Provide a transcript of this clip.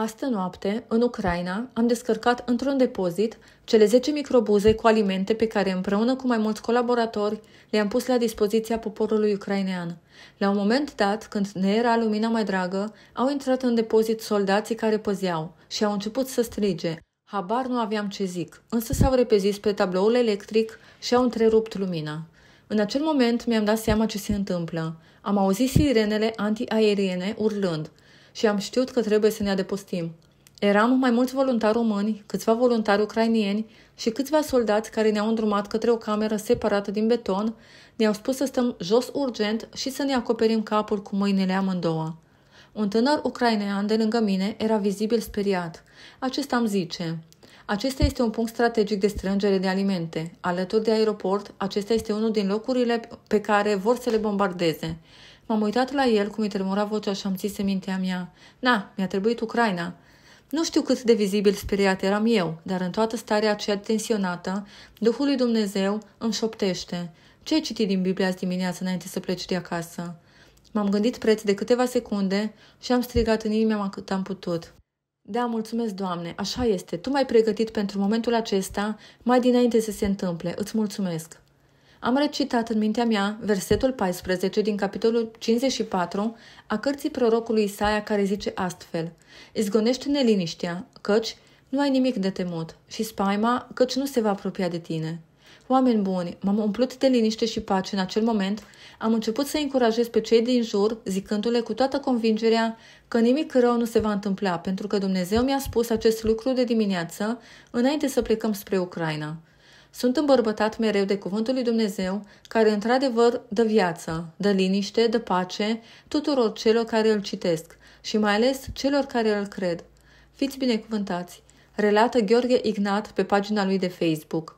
Astă noapte, în Ucraina, am descărcat într-un depozit cele 10 microbuze cu alimente pe care împreună cu mai mulți colaboratori le-am pus la dispoziția poporului ucrainean. La un moment dat, când ne era lumina mai dragă, au intrat în depozit soldații care păzeau și au început să strige. Habar nu aveam ce zic, însă s-au repezit pe tabloul electric și au întrerupt lumina. În acel moment mi-am dat seama ce se întâmplă. Am auzit sirenele antiaeriene urlând – și am știut că trebuie să ne adepostim. Eram mai mulți voluntari români, câțiva voluntari ucrainieni și câțiva soldați care ne-au îndrumat către o cameră separată din beton, ne-au spus să stăm jos urgent și să ne acoperim capul cu mâinile amândouă. Un tânăr ucrainean de lângă mine era vizibil speriat. Acesta îmi zice, acesta este un punct strategic de strângere de alimente. Alături de aeroport, acesta este unul din locurile pe care vor să le bombardeze. M-am uitat la el cum îi tremura vocea și am țis mintea mea. Na, mi-a trebuit Ucraina. Nu știu cât de vizibil speriat eram eu, dar în toată starea aceea tensionată, Duhul lui Dumnezeu îmi șoptește. Ce ai citit din Biblia azi dimineață înainte să pleci de acasă? M-am gândit preț de câteva secunde și am strigat în inima cât am putut. Da, mulțumesc, Doamne, așa este. Tu m-ai pregătit pentru momentul acesta, mai dinainte să se întâmple. Îți mulțumesc am recitat în mintea mea versetul 14 din capitolul 54 a cărții prorocului Isaia care zice astfel Izgonește neliniștea, căci nu ai nimic de temut și spaima, căci nu se va apropia de tine. Oameni buni, m-am umplut de liniște și pace în acel moment, am început să încurajez pe cei din jur, zicându-le cu toată convingerea că nimic rău nu se va întâmpla, pentru că Dumnezeu mi-a spus acest lucru de dimineață, înainte să plecăm spre Ucraina. Sunt îmbărbătat mereu de cuvântul lui Dumnezeu, care într-adevăr dă viață, dă liniște, dă pace tuturor celor care îl citesc și mai ales celor care îl cred. Fiți binecuvântați! Relată Gheorghe Ignat pe pagina lui de Facebook.